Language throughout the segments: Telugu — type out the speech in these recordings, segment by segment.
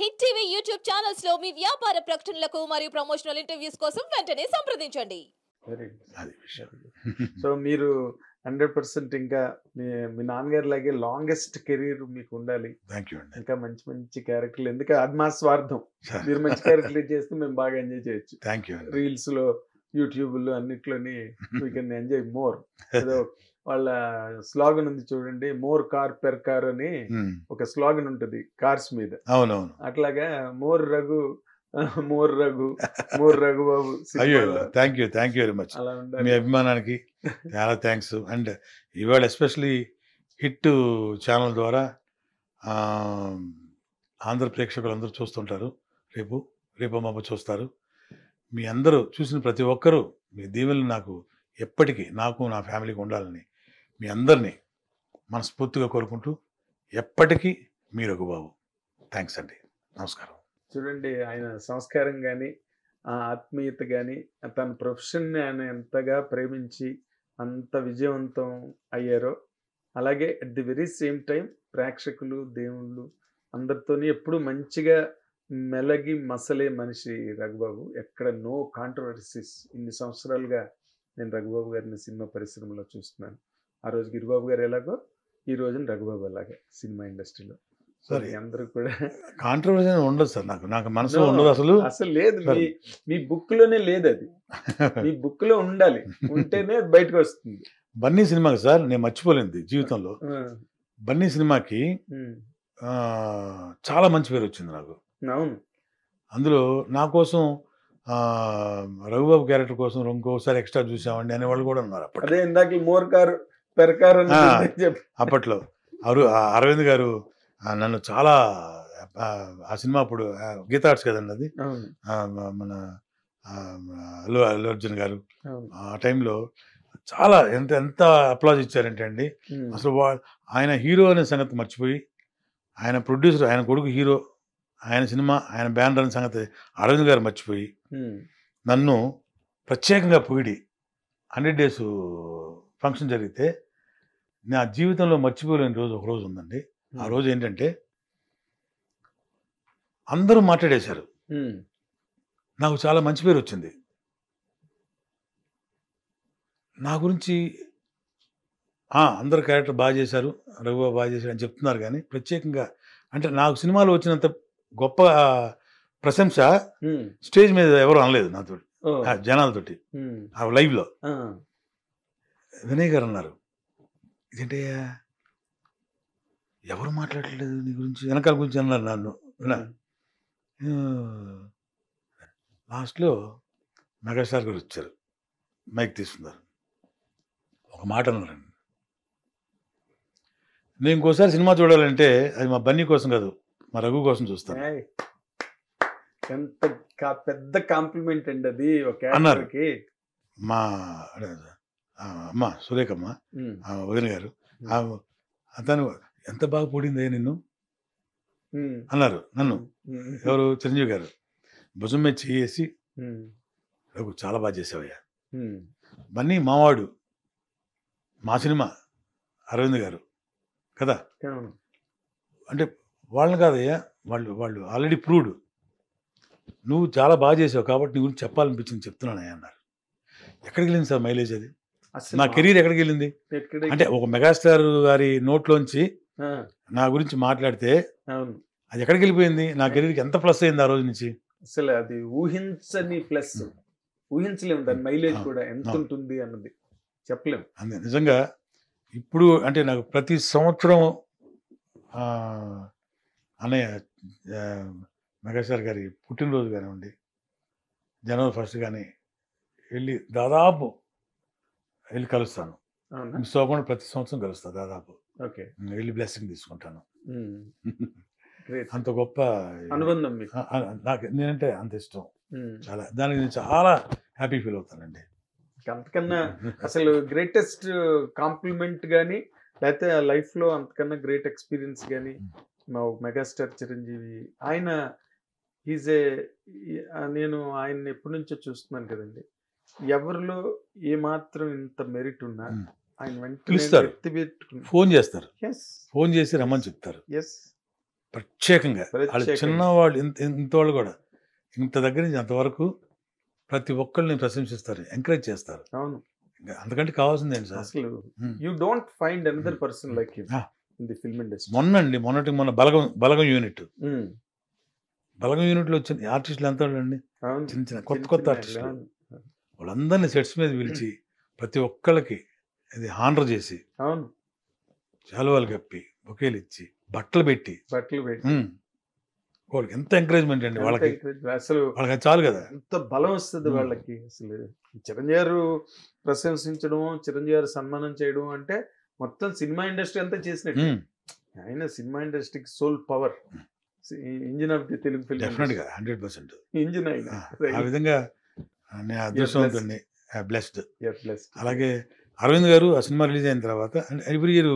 హిట్ టీవీ యూట్యూబ్ ఛానల్స్ లో మీ వ్యాపార ప్రకటనలకు మరియు ప్రమోషనల్ ఇంటర్వ్యూస్ కోసం వెంటనే సంప్రదించండి సో మీరు హండ్రెడ్ పర్సెంట్ ఇంకా మీ నాన్నగారి లాగే లాంగెస్ట్ కెరీర్ మీకు ఉండాలి థ్యాంక్ యూ అండి ఇంకా మంచి మంచి క్యారెక్టర్లు అది మా స్వార్థం మీరు మంచి క్యారెక్టర్ చేస్తే మేము బాగా ఎంజాయ్ చేయొచ్చు థ్యాంక్ యూ రీల్స్ లో యూట్యూబ్ లో అన్నిట్లోని వీ కెన్ ఎంజాయ్ మోర్ వాళ్ళ స్లోగన్ ఉంది చూడండి మోర్ కార్ పెర్ కార్ అని ఒక స్లోగన్ ఉంటుంది కార్స్ మీద అవునవును అట్లాగా more Raghu more Raghu more Raghubabu అయ్యో thank you thank you very much మీ అభిమానానికి చాలా థ్యాంక్స్ అండ్ ఇవాళ ఎస్పెషలీ హిట్ ఛానల్ ద్వారా ఆంధ్ర ప్రేక్షకులు అందరూ చూస్తుంటారు రేపు రేపు మాప చూస్తారు మీ అందరూ చూసిన ప్రతి ఒక్కరూ మీ దీవెనలు నాకు ఎప్పటికీ నాకు నా ఫ్యామిలీకి ఉండాలని మీ అందరినీ మనస్ఫూర్తిగా కోరుకుంటూ ఎప్పటికీ మీరు ఒక బాబు థ్యాంక్స్ అండి నమస్కారం చూడండి ఆయన సంస్కారం కానీ ఆ ఆత్మీయత కానీ తన ప్రొఫెషన్ని ఆయన ఎంతగా ప్రేమించి అంత విజయవంతం అయ్యారో అలాగే at the very same time ప్రేక్షకులు దేవుళ్ళు అందరితోని ఎప్పుడు మంచిగా మెలగి మసలే మనిషి రఘుబాబు ఎక్కడ నో కాంట్రవర్సీస్ ఇన్ని సంవత్సరాలుగా నేను రఘుబాబు గారిని సినిమా పరిశ్రమలో చూస్తున్నాను ఆ రోజు గిరిబాబు గారు ఎలాగో ఈ రోజున రఘుబాబు అలాగే సినిమా ఇండస్ట్రీలో సరే అందరూ కూడా కాంట్రవర్సీ ఉండదు సార్ నాకు నాకు మనసులో ఉండదు అసలు అసలు లేదు మీ మీ బుక్ లోనే లేదు అది మీ బుక్ లో ఉండాలి ఉంటేనే బయటకు వస్తుంది బన్నీ సినిమాకి సార్ నేను మర్చిపోలేదు జీవితంలో బన్నీ సినిమాకి చాలా మంచి పేరు వచ్చింది నాకు అవును అందులో నా కోసం రఘుబాబు క్యారెక్టర్ కోసం ఇంకోసారి ఎక్స్ట్రా చూసామండి అనేవాళ్ళు కూడా ఉన్నారు అప్పుడు అదే ఇందాక మోర్కార్ పెరకారు అప్పట్లో అరు అరవింద్ గారు నన్ను చాలా ఆ సినిమా అప్పుడు గీత ఆర్ట్స్ కదండి అది మన అల్లు అల్లు అర్జున్ గారు ఆ టైంలో చాలా ఎంత ఎంత అప్లాజ్ ఇచ్చారంటే అండి అసలు వా ఆయన హీరో అనే సంగతి మర్చిపోయి ఆయన ప్రొడ్యూసర్ ఆయన కొడుకు హీరో ఆయన సినిమా ఆయన బ్యానర్ అనే సంగతి అరవింద్ గారు మర్చిపోయి నన్ను ప్రత్యేకంగా పొగిడి హండ్రెడ్ డేస్ ఫంక్షన్ జరిగితే నా జీవితంలో మర్చిపోలేని రోజు ఒక రోజు ఉందండి ఆ రోజు ఏంటంటే అందరూ మాట్లాడేశారు నాకు చాలా మంచి పేరు వచ్చింది నా గురించి అందరు క్యారెక్టర్ బాగా చేశారు రఘుబాబు బాగా చేశారు అని చెప్తున్నారు కానీ ప్రత్యేకంగా అంటే నాకు సినిమాలు వచ్చినంత గొప్ప ప్రశంస స్టేజ్ మీద ఎవరు అనలేదు నాతో జనాలతోటి ఆ లైవ్లో వినయ్ గారు అన్నారు ఇదేంటయ్యా ఎవరు మాట్లాడలేదు నీ గురించి వెనకాల గురించి అన్నారు నన్ను లాస్ట్లో మెగాస్టార్ గారు వచ్చారు మైక్ తీసుకున్నారు ఒక మాట అన్నారండి నేను ఇంకోసారి సినిమా చూడాలంటే అది మా బన్నీ కోసం కాదు మా రఘు కోసం చూస్తాను ఎంత పెద్ద కాంప్లిమెంట్ అండి అది ఒక అన్నారు మా అమ్మ సురేఖమ్మ వదిన గారు తను ఎంత బాగా పొడిందే నిన్ను అన్నారు నన్ను ఎవరు చిరంజీవి గారు భుజం మీద చేసి చాలా బాగా చేసావయ్యా బన్నీ మావాడు మా సినిమా అరవింద్ గారు కదా అంటే వాళ్ళని కాదయ్యా వాళ్ళు వాళ్ళు ఆల్రెడీ ప్రూవ్డ్ నువ్వు చాలా బాగా చేసావు కాబట్టి నీ గురించి చెప్పాలనిపించింది చెప్తున్నానయ్యా అన్నారు ఎక్కడికి వెళ్ళింది సార్ మైలేజ్ అది నా కెరీర్ ఎక్కడికి వెళ్ళింది అంటే ఒక మెగాస్టార్ గారి నోట్లోంచి నా గురించి మాట్లాడితే అది ఎక్కడికి వెళ్ళిపోయింది నా కెరీర్కి ఎంత ప్లస్ అయింది ఆ రోజు నుంచి అసలు అది ఊహించని ప్లస్ ఊహించలేము దాని మైలేజ్ కూడా ఎంత ఉంటుంది అన్నది చెప్పలేము అంతే నిజంగా ఇప్పుడు అంటే నాకు ప్రతి సంవత్సరం అన్నయ్య మెగాస్టార్ గారి పుట్టినరోజు కానివ్వండి జనవరి ఫస్ట్ కానీ వెళ్ళి దాదాపు వెళ్ళి కలుస్తాను శోభను ప్రతి సంవత్సరం కలుస్తా దాదాపు ఓకే వెళ్ళి బ్లెస్సింగ్ తీసుకుంటాను అంత గొప్ప అనుబంధం నాకు నేనంటే అంత ఇష్టం చాలా దానికి నేను చాలా హ్యాపీ ఫీల్ అవుతానండి అంతకన్నా అసలు గ్రేటెస్ట్ కాంప్లిమెంట్ కానీ లేకపోతే లైఫ్లో అంతకన్నా గ్రేట్ ఎక్స్పీరియన్స్ కానీ మా మెగాస్టార్ చిరంజీవి ఆయన ఈజ్ ఏ నేను ఆయన ఎప్పటి నుంచో చూస్తున్నాను కదండి ఎవరిలో ఏమాత్రం ఇంత మెరిట్ ఉన్నా ఆయన పిలుస్తారు ఫోన్ చేస్తారు ఫోన్ చేసి రమ్మని చెప్తారు ప్రత్యేకంగా వాళ్ళు చిన్నవాళ్ళు ఇంత ఇంతవాళ్ళు కూడా ఇంత దగ్గర నుంచి అంతవరకు ప్రతి ఒక్కరిని ప్రశంసిస్తారు ఎంకరేజ్ చేస్తారు అవును అందుకంటే కావాల్సిందే అసలు you don't find another person like in the film industry మొన్నండి మొన్నటి మొన్న బలగం బలగం యూనిట్ బలగం యూనిట్లో వచ్చిన ఆర్టిస్టులు ఎంత అండి చిన్న చిన్న కొత్త కొత్త ఆర్టిస్టులు వాళ్ళందరినీ సెట్స్ మీద పిలిచి ప్రతి ఒక్కళ్ళకి అది హానర్ చేసి అవును చాలువాలు కప్పి బొకేలు ఇచ్చి బట్టలు పెట్టి బట్టలు పెట్టి వాళ్ళకి ఎంత ఎంకరేజ్మెంట్ అండి వాళ్ళకి అసలు వాళ్ళకి చాలు కదా ఎంత బలం వస్తుంది వాళ్ళకి అసలు చిరంజీవి ప్రశంసించడం చిరంజీవి సన్మానం చేయడం అంటే మొత్తం సినిమా ఇండస్ట్రీ అంతా చేసినట్టు ఆయన సినిమా ఇండస్ట్రీకి soul power engine of the Telugu film డెఫినెట్గా హండ్రెడ్ పర్సెంట్ ఇంజిన్ అయినా ఆ విధంగా అదృష్టం ఉంటుంది బ్లెస్డ్ అలాగే అరవింద్ గారు ఆ సినిమా రిలీజ్ అయిన తర్వాత ఎవ్రీ ఇయర్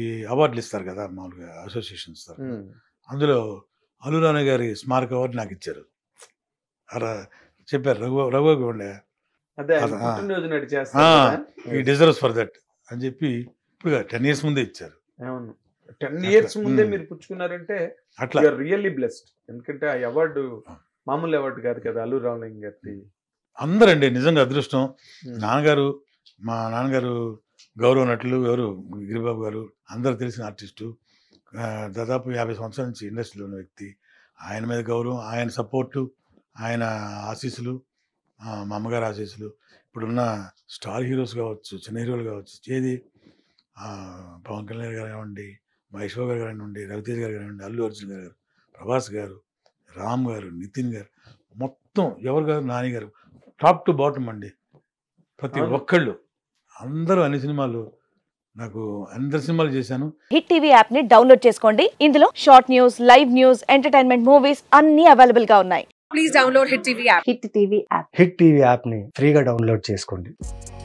ఈ అవార్డులు ఇస్తారు కదా మామూలుగా అసోసియేషన్ ఇస్తారు hmm. అందులో అల్లురాణ గారి స్మారక అవార్డు నాకు ఇచ్చారు అలా చెప్పారు రఘు రఘు ఉండే ఈ డిజర్వ్స్ ఫర్ దట్ అని చెప్పి ఇప్పుడు టెన్ ఇయర్స్ ముందే ఇచ్చారు టెన్ ఇయర్స్ ముందే hmm. మీరు పుచ్చుకున్నారంటే అట్లా రియల్లీ బ్లెస్డ్ ఎందుకంటే ఆ అవార్డు మామూలు అవార్డు కాదు కదా అల్లు రామలింగ్ గారి అందరండి నిజంగా అదృష్టం నాన్నగారు మా నాన్నగారు గౌరవ నటులు ఎవరు గిరిబాబు గారు అందరు తెలిసిన ఆర్టిస్టు దాదాపు యాభై సంవత్సరాల నుంచి ఇండస్ట్రీలో ఉన్న వ్యక్తి ఆయన మీద గౌరవం ఆయన సపోర్టు ఆయన ఆశీస్సులు మా అమ్మగారు ఆశీస్సులు ఇప్పుడున్న స్టార్ హీరోస్ కావచ్చు చిన్న హీరోలు కావచ్చు ఏది పవన్ కళ్యాణ్ గారు కానివ్వండి మహేష్ గారు కానివ్వండి రవితేజ్ గారు కానివ్వండి అల్లు అర్జున్ గారు ప్రభాస్ గారు రామ్ గారు నితిన్ గారు మొత్తం ఎవరు గారు నాని గారు టాప్ టు బాటమ్ అండి ప్రతి ఒక్కళ్ళు అందరూ అన్ని సినిమాలు నాకు అందరి సినిమాలు చేశాను హిట్ టీవీ యాప్ ని డౌన్లోడ్ చేసుకోండి ఇందులో short news live news entertainment movies అన్ని అవైలబుల్ గా ఉన్నాయి please download hit TV app hit TV app hit TV app ని ఫ్రీగా డౌన్లోడ్ చేసుకోండి